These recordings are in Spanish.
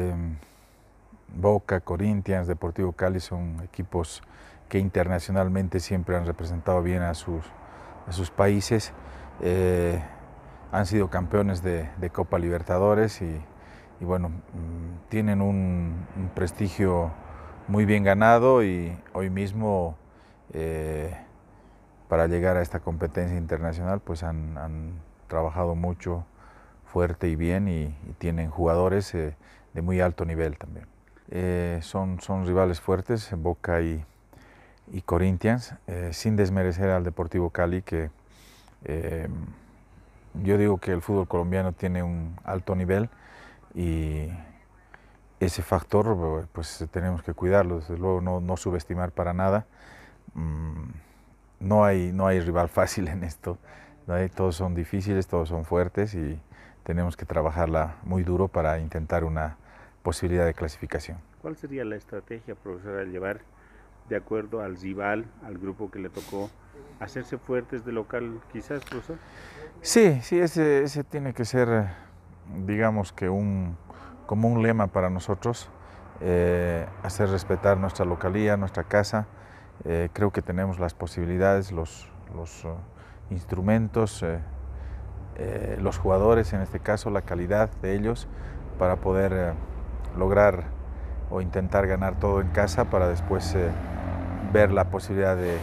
Em, Boca, Corinthians, Deportivo Cali son equipos que internacionalmente siempre han representado bien a sus, países. Eh, han sido campeones de, Copa Libertadores y, bueno, mm, tienen un, prestigio muy bien ganado y hoy mismo eh, para llegar a esta competencia internacional pues han, trabajado mucho, fuerte y bien y, tienen jugadores eh, de muy alto nivel también. Eh, son, son rivales fuertes, Boca y, y Corinthians, eh, sin desmerecer al Deportivo Cali, que eh, yo digo que el fútbol colombiano tiene un alto nivel y ese factor pues tenemos que cuidarlo, desde luego no, subestimar para nada. Mm, no, hay, no hay rival fácil en esto, todos son difíciles, todos son fuertes y tenemos que trabajarla muy duro para intentar una, posibilidad de clasificación. ¿Cuál sería la estrategia, profesor, de llevar de acuerdo al rival, al grupo que le tocó, hacerse fuertes de local, quizás, profesor? Sí, sí, ese, tiene que ser, digamos que un, como un lema para nosotros, eh, hacer respetar nuestra localía, nuestra casa. Eh, creo que tenemos las posibilidades, los, los eh, instrumentos, los jugadores, en este caso la calidad de ellos, para poder lograr o intentar ganar todo en casa para después eh, ver la posibilidad de,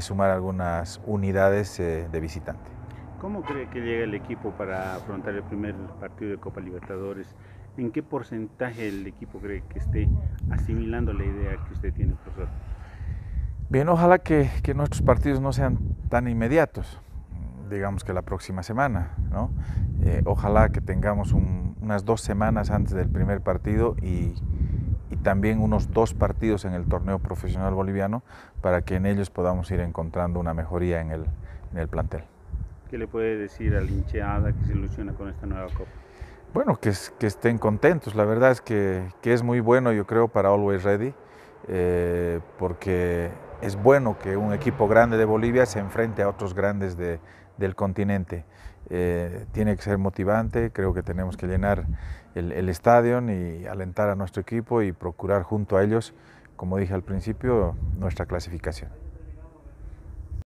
sumar algunas unidades eh, de visitante. ¿Cómo cree que llega el equipo para afrontar el primer partido de Copa Libertadores? ¿En qué porcentaje el equipo cree que esté asimilando la idea que usted tiene, profesor? Bien, ojalá que, nuestros partidos no sean tan inmediatos, digamos que la próxima semana, ¿no? Eh, ojalá que tengamos un unas dos semanas antes del primer partido y, también unos dos partidos en el torneo profesional boliviano para que en ellos podamos ir encontrando una mejoría en el, en el plantel. ¿Qué le puede decir a hincheada que se ilusiona con esta nueva Copa? Bueno, que, que estén contentos. La verdad es que, que, es muy bueno, yo creo, para Always Ready, eh, porque es bueno que un equipo grande de Bolivia se enfrente a otros grandes de, del continente. Eh, tiene que ser motivante, creo que tenemos que llenar el estadio y alentar a nuestro equipo y procurar junto a ellos, como dije al principio, nuestra clasificación.